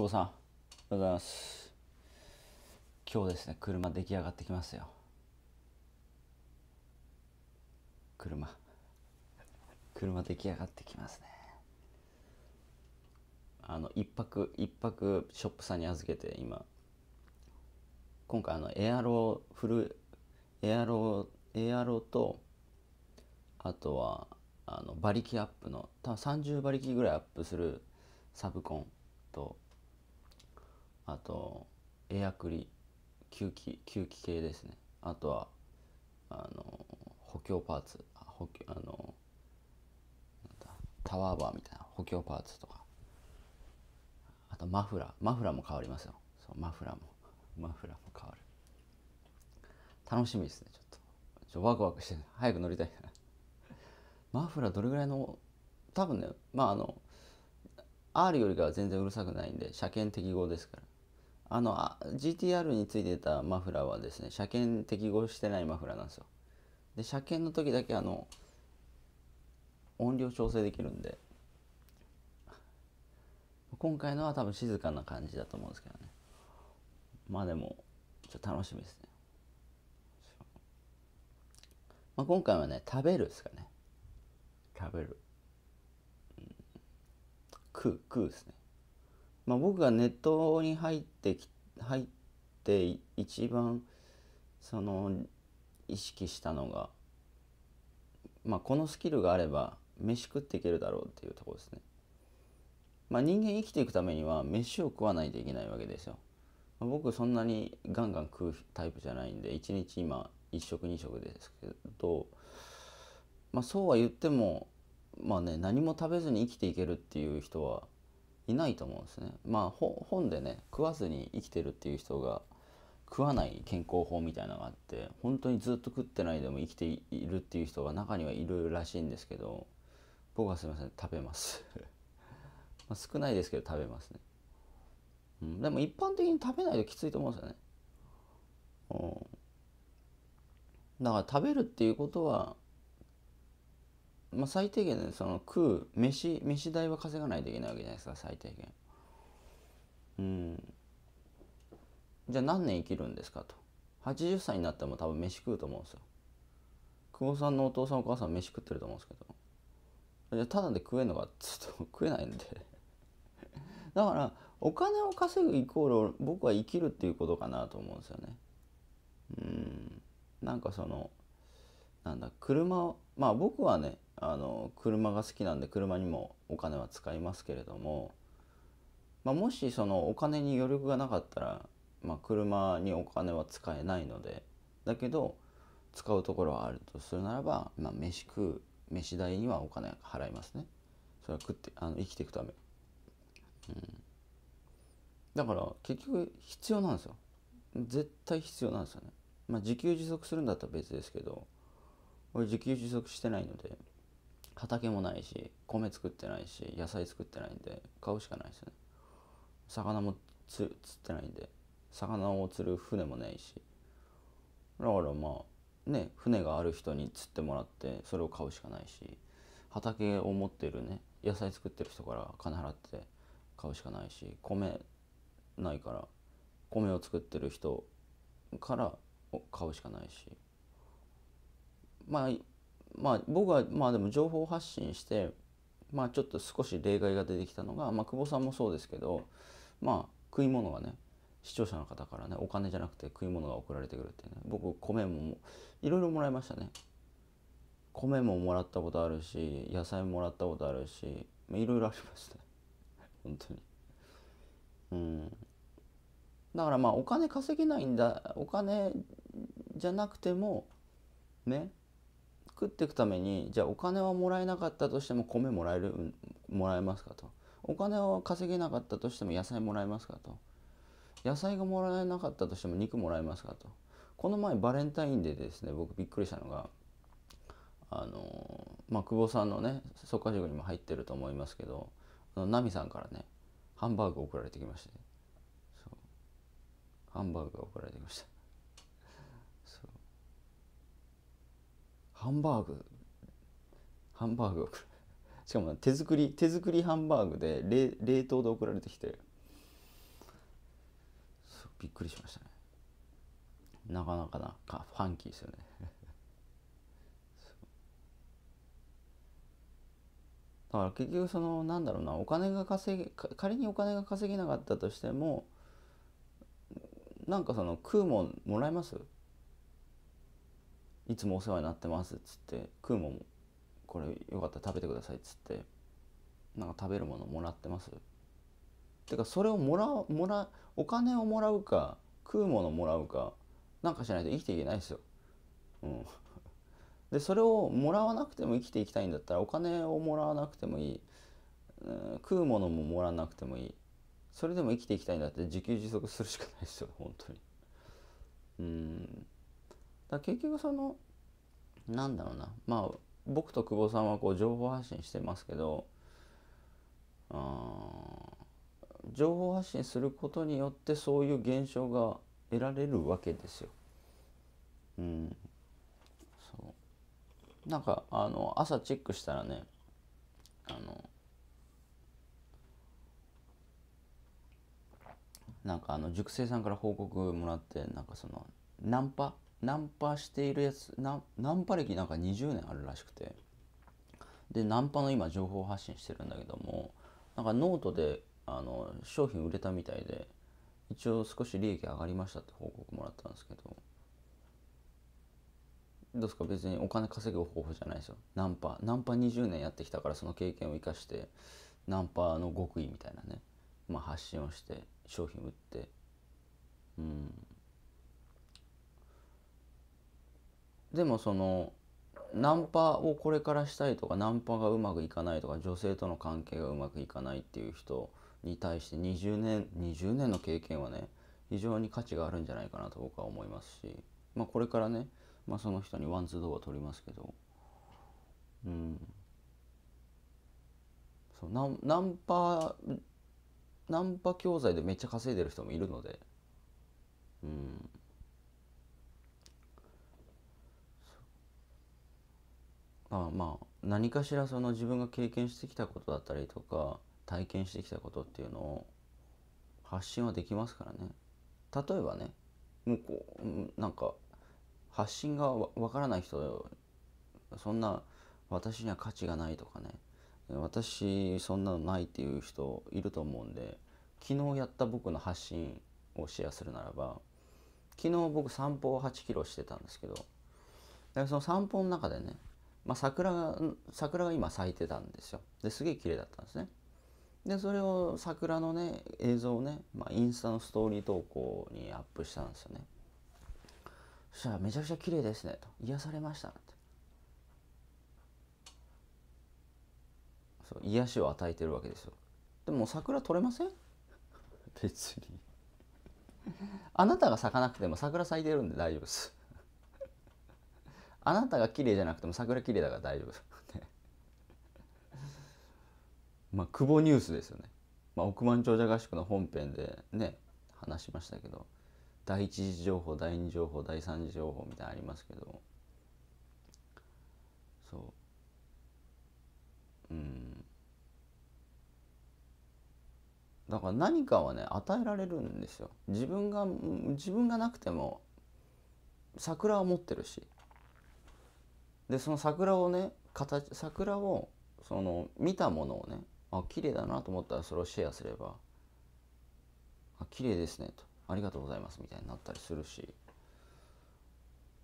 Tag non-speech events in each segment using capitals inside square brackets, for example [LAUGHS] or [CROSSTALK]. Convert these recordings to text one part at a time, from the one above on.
久保さんおはようございます今日ですね車出来上がってきますよ車車出来上がってきますねあの一泊一泊ショップさんに預けて今今回あのエアロフルエアロエアロとあとはあの馬力アップの多分30馬力ぐらいアップするサブコンとあとエアクリ吸気吸気系ですねあとはあの補強パーツ補強あのタワーバーみたいな補強パーツとかあとマフラーマフラーも変わりますよそうマフラーもマフラーも変わる楽しみですねちょっとちょワクワクして早く乗りたいなマフラーどれぐらいの多分ねまああの R よりかは全然うるさくないんで車検適合ですからあの GTR についてたマフラーはですね車検適合してないマフラーなんですよで車検の時だけあの音量調整できるんで今回のは多分静かな感じだと思うんですけどねまあでもちょっと楽しみですね、まあ、今回はね食べるですかね食べる、うん、食う食うですねまあ、僕がネットに入ってき入って一番その意識したのが、まあ、このスキルがあれば飯食っていけるだろうっていうとこですね。まあ、人間生きていくためには飯を食わないといけないわけですよ。まあ、僕そんなにガンガン食うタイプじゃないんで1日今1食2食ですけど、まあ、そうは言ってもまあね何も食べずに生きていけるっていう人はいないと思うんですね。まあ本でね食わずに生きてるっていう人が食わない健康法みたいなのがあって本当にずっと食ってないでも生きているっていう人が中にはいるらしいんですけど僕はすみません食べます [LAUGHS] まあ少ないですけど食べますね、うん、でも一般的に食べないときついと思うんですよね、うん、だから食べるっていうことはまあ、最低限その食う飯飯代は稼がないといけないわけじゃないですか最低限うんじゃあ何年生きるんですかと80歳になっても多分飯食うと思うんですよ久保さんのお父さんお母さん飯食ってると思うんですけどじゃあただで食えんのかちょっと食えないんでだからお金を稼ぐイコール僕は生きるっていうことかなと思うんですよねうんなんかそのなんだ車をまあ僕はねあの車が好きなんで車にもお金は使いますけれども、まあ、もしそのお金に余力がなかったら、まあ、車にお金は使えないのでだけど使うところはあるとするならば、まあ、飯食う飯代にはお金払いますねそれは食ってあの生きていくため、うん、だから結局必要なんですよ絶対必要なんですよねまあ自給自足するんだったら別ですけど俺自給自足してないので畑もないし米作ってないし野菜作ってないんで買うしかないですね魚も釣ってないんで魚を釣る船もないしだからまあね船がある人に釣ってもらってそれを買うしかないし畑を持ってるね野菜作ってる人から金払って買うしかないし米ないから米を作ってる人から買うしかないしまあまあ僕はまあでも情報発信してまあちょっと少し例外が出てきたのが、まあ、久保さんもそうですけどまあ食い物がね視聴者の方からねお金じゃなくて食い物が送られてくるってね僕米もいろいろもらいましたね米ももらったことあるし野菜もらったことあるしいろいろありました [LAUGHS] 本当にうんだからまあお金稼げないんだお金じゃなくてもね食っていくためにじゃあお金はもらえなかったとしても米もらえるもらえますかとお金は稼げなかったとしても野菜もらえますかと野菜がもらえなかったとしても肉もらえますかとこの前バレンタインデーでですね僕びっくりしたのがあのまあ、久保さんのね速稼塾にも入ってると思いますけどあのナミさんからねハンバーグ送られてきましてハンバーグが送られてきましたハンバーグハンバーグ [LAUGHS] しかも手作り手作りハンバーグで冷冷凍で送られてきてびっくりしましたねなかなかなかファンキーですよね [LAUGHS] だから結局そのなんだろうなお金が稼げ仮にお金が稼げなかったとしてもなんかその食うもんもらえますいつもお世話になってます」っつって「食うもんこれよかったら食べてください」っつってなんか食べるものもらってます。てかそれをもらうもらお金をもらうか食うものもらうかなんかしないと生きていけないですよ。うん、でそれをもらわなくても生きていきたいんだったらお金をもらわなくてもいい、うん、食うものももらわなくてもいいそれでも生きていきたいんだって自給自足するしかないですよ本当に。うんだ結局そのなんだろうなまあ僕と久保さんはこう情報発信してますけど情報発信することによってそういう現象が得られるわけですよ。うん、そうなんかあの朝チェックしたらねあのなんかあの塾生さんから報告もらってなんかそのナンパナンパしているやつナンパ歴なんか20年あるらしくてでナンパの今情報発信してるんだけどもなんかノートであの商品売れたみたいで一応少し利益上がりましたって報告もらったんですけどどうですか別にお金稼ぐ方法じゃないですよナンパナンパ20年やってきたからその経験を生かしてナンパの極意みたいなね、まあ、発信をして商品売ってうんでもそのナンパをこれからしたいとかナンパがうまくいかないとか女性との関係がうまくいかないっていう人に対して20年20年の経験はね非常に価値があるんじゃないかなと僕は思いますし、まあ、これからね、まあ、その人にワンツー動画撮りますけどうんそうナナンパナンパ教材でめっちゃ稼いでる人もいるのでうんあまあ何かしらその自分が経験してきたことだったりとか体験してきたことっていうのを発信はできますからね例えばねもうこうなんか発信がわからない人そんな私には価値がないとかね私そんなのないっていう人いると思うんで昨日やった僕の発信をシェアするならば昨日僕散歩を8キロしてたんですけどその散歩の中でねまあ、桜桜が今咲いてたんですよですげえ綺麗だったんですねでそれを桜のね映像をね、まあ、インスタのストーリー投稿にアップしたんですよねそしたら「めちゃくちゃ綺麗ですね」と「癒されました」ってそう癒しを与えてるわけですよでも桜取れません [LAUGHS] 別に [LAUGHS] あなたが咲かなくても桜咲いてるんで大丈夫ですあなたが綺麗じゃなくても桜綺麗だから大丈夫 [LAUGHS] まあ久保ニュースですよね、まあ、億万長者合宿の本編でね話しましたけど第一次情報第二情報第三次情報みたいなありますけどそううんだから何かはね与えられるんですよ自分が自分がなくても桜は持ってるしでその桜をね形桜をその見たものをねあ綺麗だなと思ったらそれをシェアすればあ綺麗ですねとありがとうございますみたいになったりするし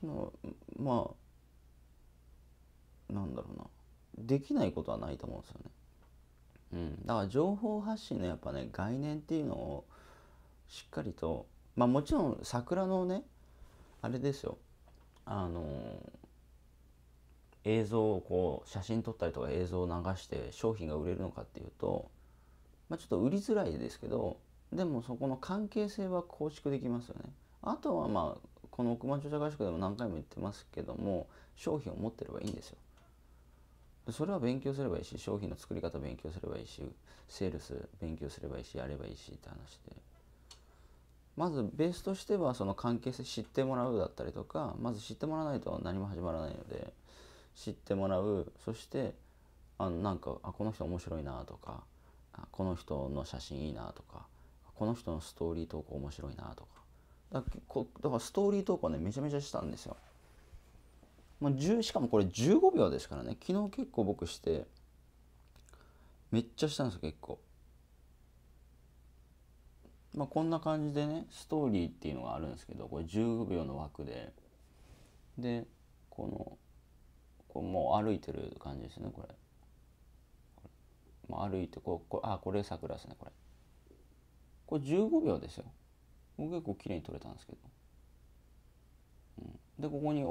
まあなんだろうなできないことはないと思うんですよね。うん、だから情報発信のやっぱね概念っていうのをしっかりとまあもちろん桜のねあれですよあのー映像をこう写真撮ったりとか映像を流して商品が売れるのかっていうと、まあ、ちょっと売りづらいですけどでもそこの関係性は構築できますよね。あとはまあこの億万長者合宿でも何回も言ってますけども商品を持ってればいいんですよ。それは勉強すればいいし商品の作り方勉強すればいいしセールス勉強すればいいしやればいいしって話でまずベースとしてはその関係性知ってもらうだったりとかまず知ってもらわないと何も始まらないので。知ってもらうそしてあなんかあこの人面白いなとかあこの人の写真いいなとかこの人のストーリー投稿面白いなとかだからストーリー投稿ねめちゃめちゃしたんですよ。まあ、しかもこれ15秒ですからね昨日結構僕してめっちゃしたんですよ結構。まあ、こんな感じでねストーリーっていうのがあるんですけどこれ15秒の枠ででこのこうもう歩いてる感じですねこれ。もう歩いてこうこれあこれ桜ですねこれ。これ15秒ですよ。もう結構綺麗に撮れたんですけど。うん、でここに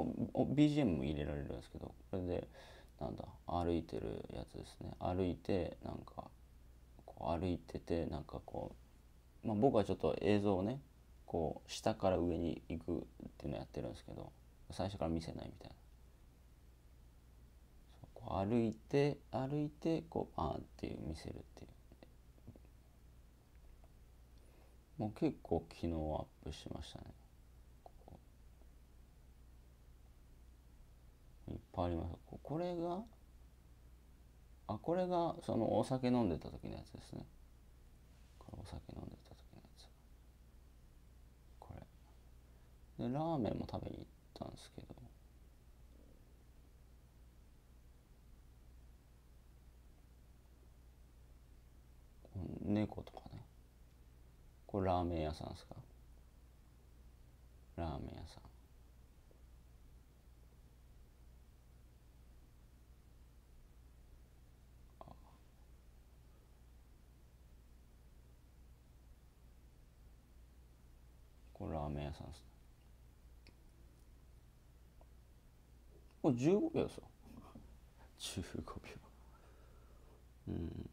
BGM も入れられるんですけどこれでなんだ歩いてるやつですね歩いてなんかこう歩いててなんかこう、まあ、僕はちょっと映像をねこう下から上に行くっていうのをやってるんですけど最初から見せないみたいな。歩いて歩いてこうパーンっていう見せるっていうもう結構昨日アップしましたねいっぱいありますこれがあこれがそのお酒飲んでた時のやつですねお酒飲んでた時のやつこれでラーメンも食べに行ったんですけど猫とかねこれラーメン屋さんですかラーメン屋さんこれラーメン屋さんですねもう15秒ですよ15秒うん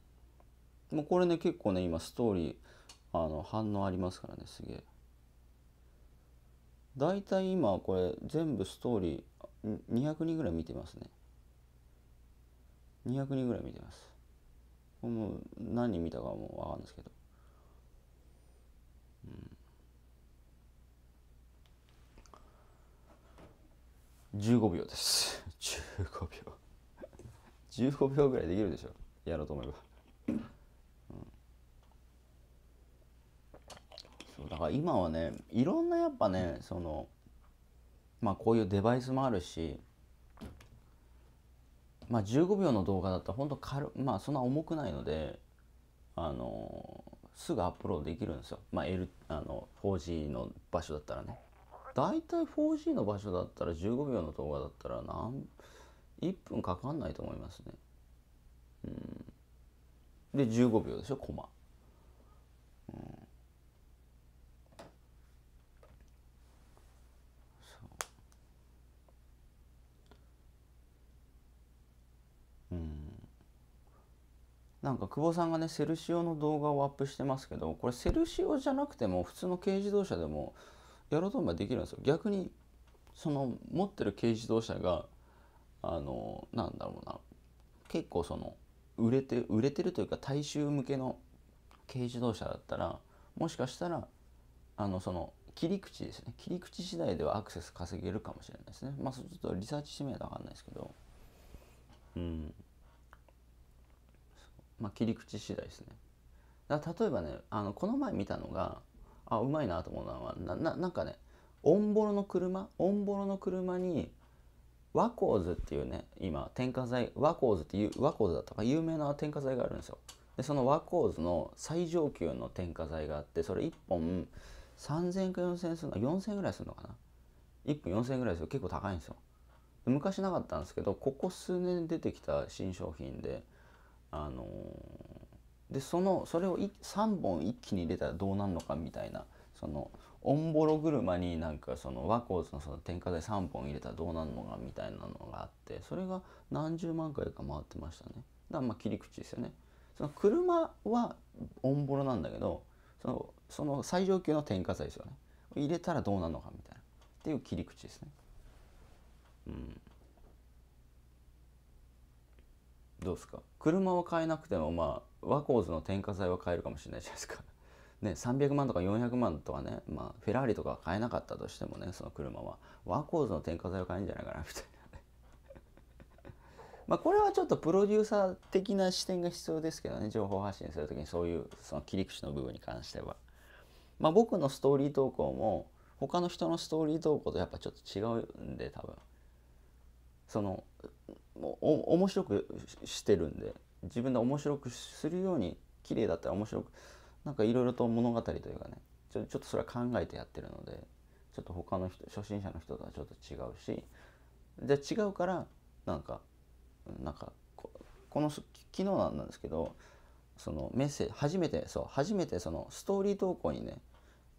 もうこれね結構ね今ストーリーあの反応ありますからねすげえ。大体今これ全部ストーリー200人ぐらい見てますね。200人ぐらい見てます。も何人見たかもう分かんないですけど。うん、15秒です。15 [LAUGHS] 秒。15秒ぐらいできるでしょ。やろうと思えば。そうだから今はねいろんなやっぱねそのまあこういうデバイスもあるしまあ15秒の動画だったら本当軽まあそんな重くないのであのすぐアップロードできるんですよ、まあ、L、あの 4G の場所だったらねだいたい 4G の場所だったら15秒の動画だったら何1分かかんないと思いますねうんで15秒でしょコマ、うんなんか久保さんがねセルシオの動画をアップしてますけどこれセルシオじゃなくても普通の軽自動車でもやろうと思えばできるんですよ逆にその持ってる軽自動車があのなんだろうな結構その売れて売れてるというか大衆向けの軽自動車だったらもしかしたらあのその切り口ですね切り口次第ではアクセス稼げるかもしれないですねまあちょっとリサーチしてみないと分かんないですけどうんまあ、切り口次第ですね。だ例えばねあのこの前見たのがあうまいなと思うのはなななんかねオンボロの車オンボロの車にワコーズっていうね今添加剤ワコーズっていうワコーズだったか有名な添加剤があるんですよ。でそのワコーズの最上級の添加剤があってそれ1本3000円か4000円するの4000円ぐらいするのかな1本4000円ぐらいですよ結構高いんですよ昔なかったんですけどここ数年出てきた新商品であのー、でそのそれを3本一気に入れたらどうなるのかみたいなそのオンボロ車になんかそのワコーズのその添加剤3本入れたらどうなるのかみたいなのがあってそれが何十万回か回ってましたねだからまあ切り口ですよねその車はオンボロなんだけどそのその最上級の添加剤ですよね入れたらどうなるのかみたいなっていう切り口ですねうですか車は買えなくてもまあワコーズの添加剤は買えるかもしれないじゃないですか [LAUGHS] ね300万とか400万とかね、まあ、フェラーリとか買えなかったとしてもねその車はワコーズの添加剤は買えるんじゃないかなみたいな [LAUGHS] まあこれはちょっとプロデューサー的な視点が必要ですけどね情報発信する時にそういうその切り口の部分に関しては。まあ、僕のストーリー投稿も他の人のストーリー投稿とやっぱちょっと違うんで多分そのもう面白くしてるんで自分で面白くするように綺麗だったら面白くなんかいろいろと物語というかねちょちょっとそれは考えてやってるのでちょっと他の人初心者の人とはちょっと違うしじゃあ違うからなんかなんかここの昨日なんですけどそのメッセージ初めてそう初めてそのストーリー投稿にね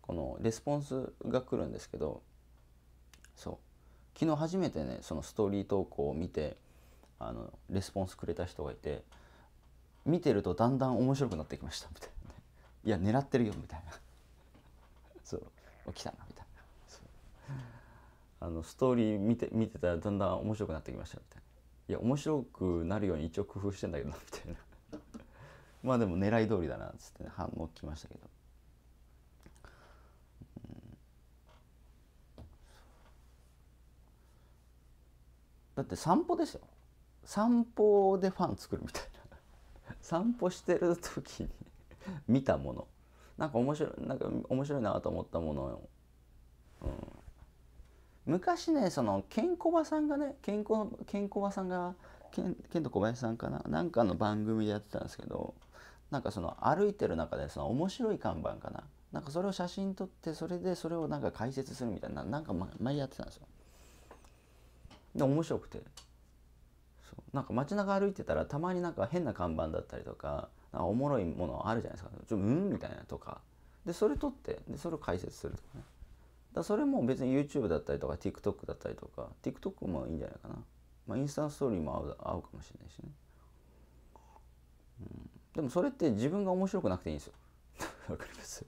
このレスポンスが来るんですけどそう昨日初めてねそのストーリー投稿を見てあのレスポンスくれた人がいて見てるとだんだん面白くなってきましたみたいな、いや狙ってるよみたいなそう起きたなみたいなあのストーリー見て見てたらだんだん面白くなってきましたみたいないや面白くなるように一応工夫してんだけどなみたいなまあでも狙い通りだなっつって、ね、反応きましたけど。だって散歩ですよ散歩でファン作るみたいな散歩してる時に見たものなんか面白いなんか面白いなと思ったものを、うん、昔ねそのケンコバさんがねケンコケンコバさんがケンケンと小林さんかななんかの番組でやってたんですけどなんかその歩いてる中でその面白い看板かななんかそれを写真撮ってそれでそれをなんか解説するみたいななんか前やってたんですよで面白くてそうなんか街中歩いてたらたまになんか変な看板だったりとかおもろいものあるじゃないですか「ちょうん?」みたいなとかでそれ撮ってでそれを解説するとかねだそれも別に YouTube だったりとか TikTok だったりとか TikTok もいいんじゃないかな、まあ、インスタストーリーも合う合うかもしれないしね、うん、でもそれって自分が面白くなくていいんですよ [LAUGHS] わかります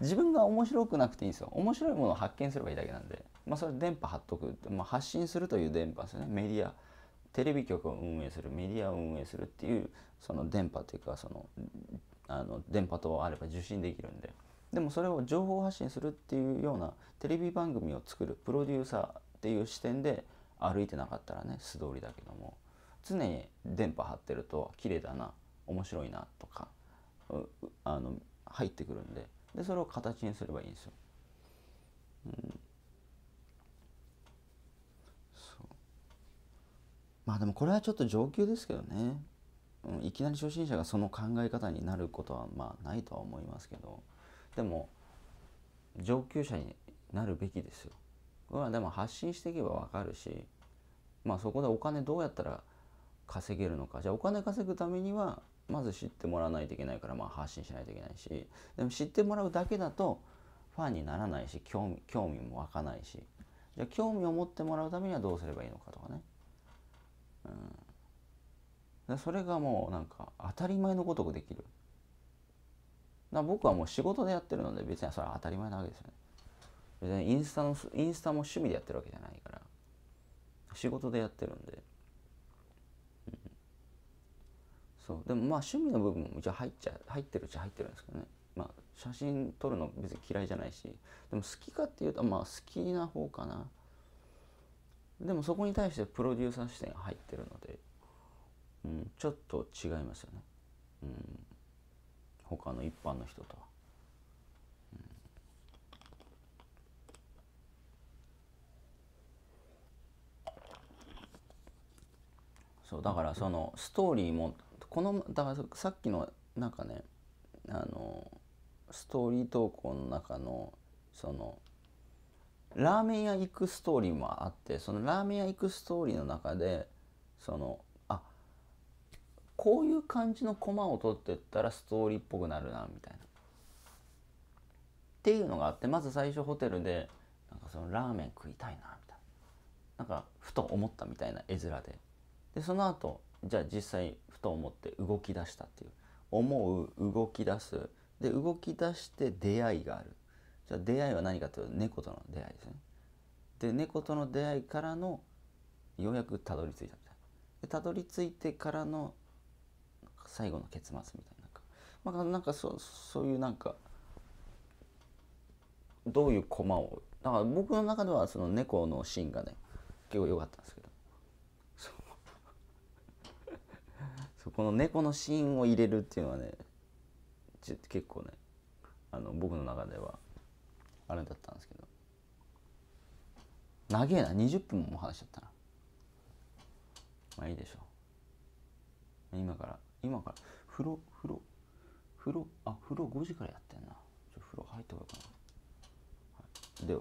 自分が面白くなくていいんですよ面白いものを発見すればいいだけなんでまあそれ電波貼っとく、まあ、発信するという電波ですよねメディアテレビ局を運営するメディアを運営するっていうその電波っていうかそのあの電波等あれば受信できるんででもそれを情報発信するっていうようなテレビ番組を作るプロデューサーっていう視点で歩いてなかったらね素通りだけども常に電波張ってると綺麗だな面白いなとかあの入ってくるんででそれを形にすればいいんですよ。うんまあでもこれはちょっと上級ですけどね、うん、いきなり初心者がその考え方になることはまあないとは思いますけどでも上級者になるべきですよ。これはでも発信していけばわかるしまあそこでお金どうやったら稼げるのかじゃあお金稼ぐためにはまず知ってもらわないといけないからまあ発信しないといけないしでも知ってもらうだけだとファンにならないし興味興味も湧かないしじゃあ興味を持ってもらうためにはどうすればいいのかとかね。うん、それがもうなんか当たり前のごとくできるな僕はもう仕事でやってるので別にそれは当たり前なわけですよね別にインスタのインスタも趣味でやってるわけじゃないから仕事でやってるんで、うん、そうでもまあ趣味の部分も一応入っちゃ入ってるっちゃ入ってるんですけどねまあ写真撮るの別に嫌いじゃないしでも好きかっていうとまあ好きな方かなでもそこに対してプロデューサー視点が入ってるので、うん、ちょっと違いますよね、うん、他の一般の人とは。そうだからそのストーリーもこのだからさっきのなんかねあのストーリー投稿の中のそのラーメン屋行くストーリーもあってそのラーメン屋行くストーリーの中でそのあこういう感じのコマを取ってったらストーリーっぽくなるなみたいな。っていうのがあってまず最初ホテルでなんかそのラーメン食いたいなみたいななんかふと思ったみたいな絵面ででその後じゃあ実際ふと思って動き出したっていう思う動き出すで動き出して出会いがあるじゃあ出会いは何かというと猫との出会いですね。で猫との出会いからのようやくたどり着いたみたいな。でたどり着いてからの最後の結末みたいな。まあ、なんかそそういうなんかどういう駒をだから僕の中ではその猫のシーンがね結構良かったんですけどそ [LAUGHS] この猫のシーンを入れるっていうのはね結構ねあの僕の中ではあれだったんですけど長えな20分も話しちゃったなまあいいでしょう今から今から風呂風呂風呂あ風呂5時からやってんなちょ風呂入ってこようかな、はい、では